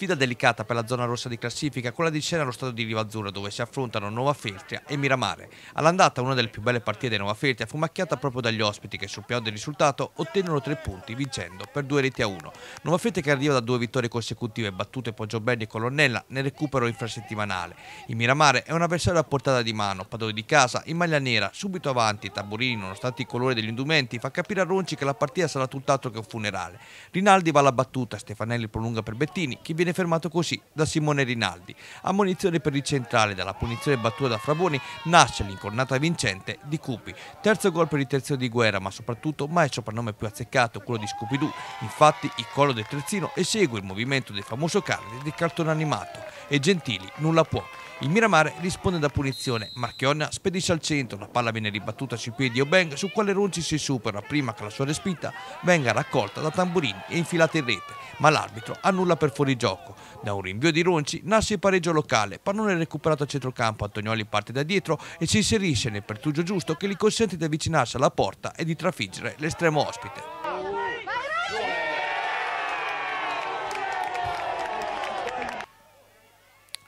Sfida delicata per la zona rossa di classifica, quella di scena allo stato di Riva Azzurra, dove si affrontano Nuova Feltria e Miramare. All'andata una delle più belle partite di Nuova Feltria fu macchiata proprio dagli ospiti che sul piano del risultato ottennero tre punti vincendo per due reti a uno. Nuova Feltria che arriva da due vittorie consecutive battute Poggioberni e Colonnella nel recupero infrasettimanale. Il Miramare è un avversario a portata di mano, padone di casa, in maglia nera, subito avanti, Taburini nonostante il colore degli indumenti fa capire a Ronci che la partita sarà tutt'altro che un funerale. Rinaldi va alla battuta, Stefanelli prolunga per Bettini, che viene viene fermato così da Simone Rinaldi. Ammonizione per il centrale, dalla punizione battuta da Fraboni nasce l'incornata vincente di Cupi. Terzo gol per il terzo di Guerra, ma soprattutto mai il soprannome più azzeccato, quello di Scooby-Doo. Infatti il collo del terzino esegue il movimento del famoso carne del cartone animato e Gentili nulla può. Il Miramare risponde da punizione, Marchionna spedisce al centro, la palla viene ribattuta sui piedi di Obeng su quale Ronci si supera prima che la sua respinta venga raccolta da Tamburini e infilata in rete, ma l'arbitro annulla per fuorigioco. Da un rinvio di Ronci nasce il pareggio locale, pannone recuperato a centrocampo, Antonioli parte da dietro e si inserisce nel pertugio giusto che gli consente di avvicinarsi alla porta e di trafiggere l'estremo ospite.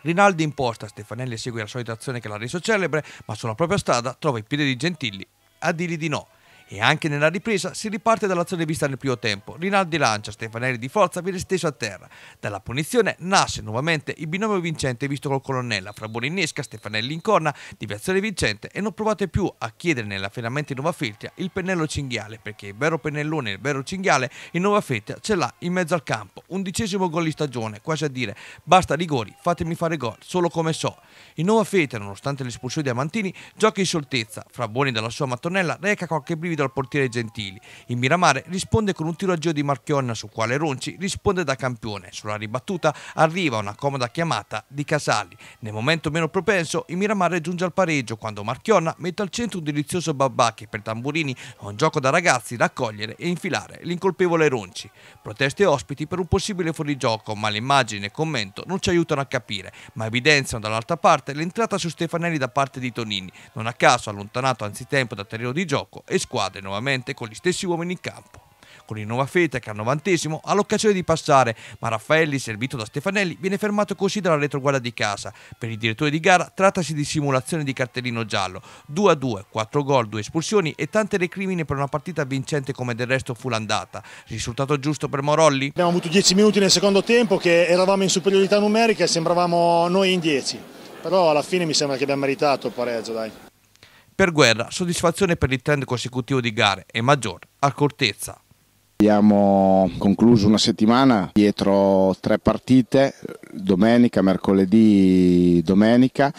Rinaldi in posta, Stefanelli segue la solita azione che l'ha reso celebre, ma sulla propria strada trova i piedi di Gentilli a dirgli di no e anche nella ripresa si riparte dall'azione vista nel primo tempo. Rinaldi lancia, Stefanelli di forza viene steso a terra. Dalla punizione nasce nuovamente il binomio vincente visto col colonnella. Fra Bolinesca, Stefanelli in corna, deviazione vincente e non provate più a chiedere nella finalmente Nuova Filtria il pennello cinghiale perché il vero pennellone e il vero cinghiale in Nuova Filtria ce l'ha in mezzo al campo. Undicesimo gol di stagione, quasi a dire basta rigori, fatemi fare gol, solo come so. In Nuova Filtria, nonostante l'espulsione di Amantini, gioca in scioltezza. Fra Boni dalla sua mattonella reca qualche brivido dal portiere Gentili. Il Miramare risponde con un tiro a giro di Marchionna su quale Ronci risponde da campione. Sulla ribattuta arriva una comoda chiamata di Casali. Nel momento meno propenso il Miramare giunge al pareggio quando Marchionna mette al centro un delizioso babà che per Tamburini è un gioco da ragazzi da accogliere e infilare l'incolpevole Ronci. Proteste ospiti per un possibile fuorigioco ma l'immagine e il commento non ci aiutano a capire ma evidenziano dall'altra parte l'entrata su Stefanelli da parte di Tonini, non a caso allontanato anzitempo da terreno di gioco e squadra squadre nuovamente con gli stessi uomini in campo. Con il Nuova Feta che al novantesimo ha l'occasione di passare, ma Raffaelli, servito da Stefanelli, viene fermato così dalla retroguardia di casa. Per il direttore di gara trattasi di simulazione di cartellino giallo. 2 a 2, 4 gol, 2 espulsioni e tante recrimine per una partita vincente come del resto fu l'andata. Risultato giusto per Morolli? Abbiamo avuto 10 minuti nel secondo tempo che eravamo in superiorità numerica e sembravamo noi in 10. Però alla fine mi sembra che abbiamo meritato il pareggio, dai. Per Guerra, soddisfazione per il trend consecutivo di gare e maggior accortezza. Abbiamo concluso una settimana dietro tre partite, domenica, mercoledì, domenica.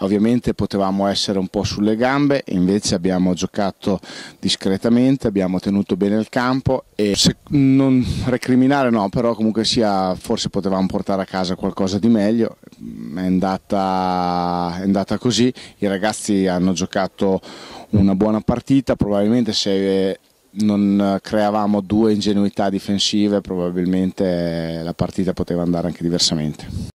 Ovviamente potevamo essere un po' sulle gambe, invece abbiamo giocato discretamente, abbiamo tenuto bene il campo e se, non recriminare no, però comunque sia forse potevamo portare a casa qualcosa di meglio. È andata, è andata così, i ragazzi hanno giocato una buona partita, probabilmente se non eh, creavamo due ingenuità difensive probabilmente la partita poteva andare anche diversamente.